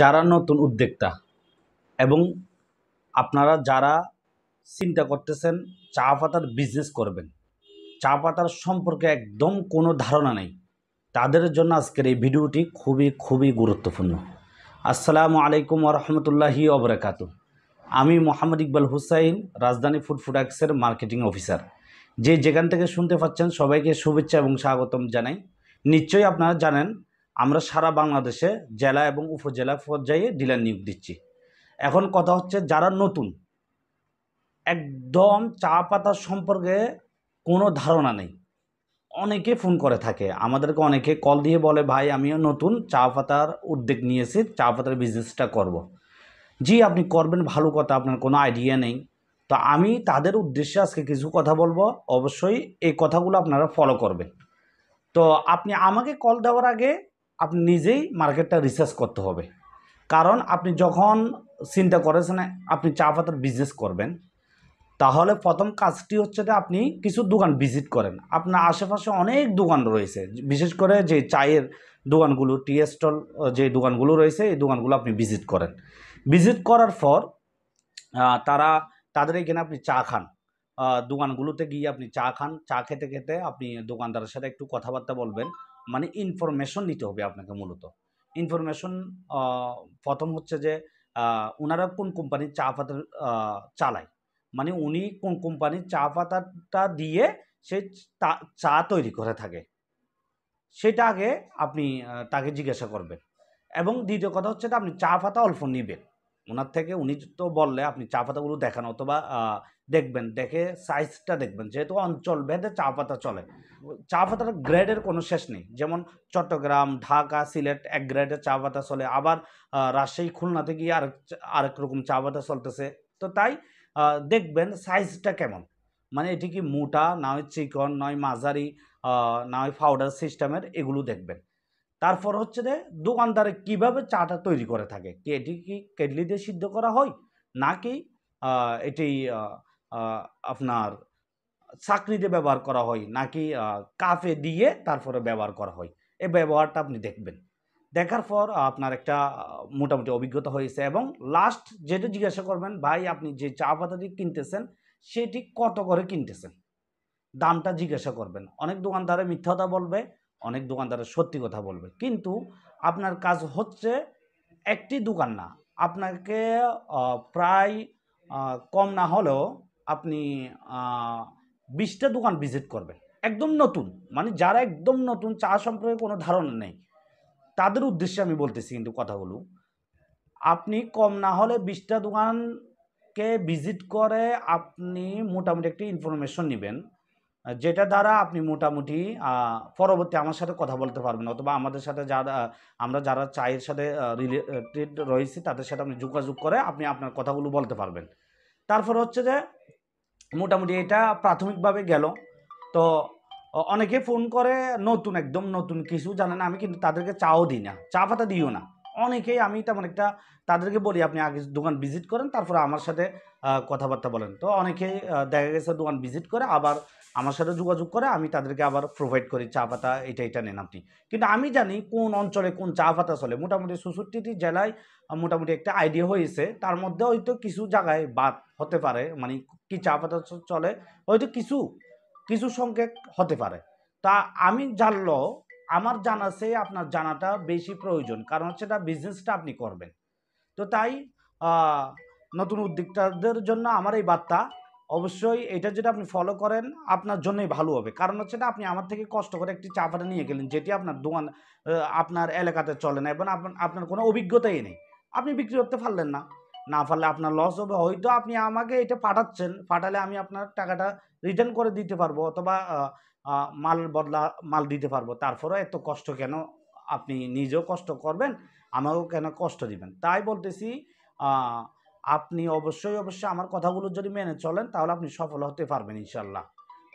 যারা নতুন উদ্যোক্তা এবং আপনারা যারা চিন্তা করতেছেন চা পাতার বিজনেস করবেন চা পাতার সম্পর্কে একদম কোনো ধারণা নেই তাদের জন্য আজকের এই ভিডিওটি খুবই খুবই গুরুত্বপূর্ণ আসসালামু আলাইকুম আরহামতুল্লাহি অবরাকাত আমি মোহাম্মদ ইকবাল হুসাইন রাজধানী ফুড প্রোডাক্টসের মার্কেটিং অফিসার যে যেখান থেকে শুনতে পাচ্ছেন সবাইকে শুভেচ্ছা এবং স্বাগতম জানাই নিশ্চয়ই আপনারা জানেন আমরা সারা বাংলাদেশে জেলা এবং উপজেলা পর্যায়ে ডিলার নিয়োগ দিচ্ছি এখন কথা হচ্ছে যারা নতুন একদম চা পাতার সম্পর্কে কোনো ধারণা নেই অনেকে ফোন করে থাকে আমাদেরকে অনেকে কল দিয়ে বলে ভাই আমিও নতুন চা পাতার উদ্যোগ নিয়েছি চা পাতার বিজনেসটা করব। জি আপনি করবেন ভালো কথা আপনার কোনো আইডিয়া নেই তো আমি তাদের উদ্দেশ্যে আজকে কিছু কথা বলবো অবশ্যই এই কথাগুলো আপনারা ফলো করবেন তো আপনি আমাকে কল দেওয়ার আগে আপনি নিজেই মার্কেটটা রিসার্চ করতে হবে কারণ আপনি যখন চিন্তা করেছেন আপনি চা পাতার বিজনেস করবেন তাহলে প্রথম কাজটি হচ্ছে যে আপনি কিছু দোকান ভিজিট করেন আপনার আশেপাশে অনেক দোকান রয়েছে বিশেষ করে যে চায়ের দোকানগুলো টি স্টল যে দোকানগুলো রয়েছে এই দোকানগুলো আপনি ভিজিট করেন ভিজিট করার পর তারা তাদের এখানে আপনি চা খান দোকানগুলোতে গিয়ে আপনি চা খান চা খেতে খেতে আপনি দোকানদারের সাথে একটু কথাবার্তা বলবেন মানে ইনফরমেশন নিতে হবে আপনাকে মূলত ইনফরমেশন প্রথম হচ্ছে যে ওনারা কোন কোম্পানির চা পাতা চালায় মানে উনি কোন কোম্পানির চা পাতাটা দিয়ে সে চা তৈরি করে থাকে সেটা আগে আপনি তাকে জিজ্ঞাসা করবেন এবং দ্বিতীয় কথা হচ্ছে আপনি চা পাতা অল্প নেবেন ওনার থেকে উনি তো বললে আপনি চা পাতাগুলো দেখেন অথবা দেখবেন দেখে সাইজটা দেখবেন যেহেতু অঞ্চল ভেদে চা পাতা চলে চা পাতার গ্রেডের কোনো শেষ নেই যেমন চট্টগ্রাম ঢাকা সিলেট এক গ্রেডের চা পাতা চলে আবার রাজশাহী খুলনাতে গিয়ে আরেক আরেক রকম চা পাতা চলতেছে তো তাই দেখবেন সাইজটা কেমন মানে এটি কি মোটা নয় চিকন নয় মাঝারি নয় পাউডার সিস্টেমের এগুলো দেখবেন তারপর হচ্ছে যে দোকানদারে কিভাবে চাটা তৈরি করে থাকে কি এটি কি কেটলি দিয়ে সিদ্ধ করা হয় নাকি এটি আপনার চাকরিতে ব্যবহার করা হয় নাকি কাফে দিয়ে তারপরে ব্যবহার করা হয় এই ব্যবহারটা আপনি দেখবেন দেখার পর আপনার একটা মোটামুটি অভিজ্ঞতা হয়েছে এবং লাস্ট যেটা জিজ্ঞাসা করবেন ভাই আপনি যে চা পাতাটি কিনতেছেন সেটি কত করে কিনতেছেন দামটা জিজ্ঞাসা করবেন অনেক দোকানদারে মিথ্যাতা বলবে অনেক দোকানদার সত্যি কথা বলবে কিন্তু আপনার কাজ হচ্ছে একটি দোকান না আপনাকে প্রায় কম না হলেও আপনি বিশটা দোকান ভিজিট করবেন একদম নতুন মানে যারা একদম নতুন চা সম্পর্কে কোনো ধারণা নেই তাদের উদ্দেশ্যে আমি বলতেছি কিন্তু কথাগুলো আপনি কম না হলে বিশটা দোকানকে ভিজিট করে আপনি মোটামুটি একটি ইনফরমেশন নেবেন যেটা দ্বারা আপনি মোটামুটি পরবর্তী আমার সাথে কথা বলতে পারবেন অথবা আমাদের সাথে যারা আমরা যারা চায়ের সাথে রিলেটেড রয়েছি তাদের সাথে আপনি যোগাযোগ করে আপনি আপনার কথাগুলো বলতে পারবেন তারপর হচ্ছে যে মোটামুটি এটা প্রাথমিকভাবে গেল তো অনেকে ফোন করে নতুন একদম নতুন কিছু জানে না আমি কিন্তু তাদেরকে চাও দিই না চা পাতা দিও না অনেকেই আমি তেমন একটা তাদেরকে বলি আপনি আগে দোকান ভিজিট করেন তারপরে আমার সাথে কথাবার্তা বলেন তো অনেকেই দেখা গেছে দোকান ভিজিট করে আবার আমার সাথে যোগাযোগ করে আমি তাদেরকে আবার প্রোভাইড করি চা পাতা এটা এটা নেন আপনি কিন্তু আমি জানি কোন অঞ্চলে কোন চা পাতা চলে মোটামুটি ষষট্টিটি জেলায় মোটামুটি একটা আইডিয়া হয়েছে তার মধ্যে হয়তো কিছু জায়গায় বাদ হতে পারে মানে কি চা পাতা চলে হয়তো কিছু কিছু সংখ্যক হতে পারে তা আমি জানল আমার জানা সে আপনার জানাটা বেশি প্রয়োজন কারণ হচ্ছে এটা বিজনেসটা আপনি করবেন তো তাই নতুন উদ্যোক্তাদের জন্য আমার এই বার্তা অবশ্যই এটা যেটা আপনি ফলো করেন আপনার জন্যই ভালো হবে কারণ হচ্ছে না আপনি আমার থেকে কষ্ট করে একটি চা পাটা নিয়ে গেলেন যেটি আপনার দোকান আপনার এলাকাতে চলে না এবং আপনার কোনো অভিজ্ঞতাই নেই আপনি বিক্রি করতে পারলেন না না পারলে আপনার লস হবে হয়তো আপনি আমাকে এটা পাঠাচ্ছেন পাঠালে আমি আপনার টাকাটা রিটার্ন করে দিতে পারবো অথবা মাল বদলা মাল দিতে পারবো তারপরেও এত কষ্ট কেন আপনি নিজেও কষ্ট করবেন আমাকেও কেন কষ্ট দিবেন তাই বলতেছি আপনি অবশ্যই অবশ্যই আমার কথাগুলো যদি মেনে চলেন তাহলে আপনি সফল হতে পারবেন ইনশাল্লাহ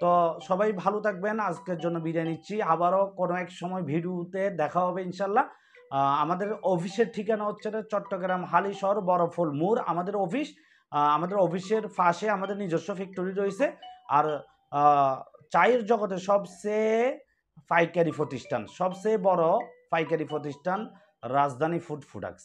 তো সবাই ভালো থাকবেন আজকের জন্য বিদায় নিচ্ছি আবারও কোনো এক সময় ভিডিওতে দেখা হবে ইনশাল্লাহ আমাদের অফিসের ঠিকানা হচ্ছে চট্টগ্রাম হালিশহর শহর বরফল মুর আমাদের অফিস আমাদের অফিসের ফাঁসে আমাদের নিজস্ব ফ্যাক্টরি রয়েছে আর চায়ের জগতে সবচেয়ে পাইকারি প্রতিষ্ঠান সবচেয়ে বড় পাইকারি প্রতিষ্ঠান রাজধানী ফুড প্রোডাক্টস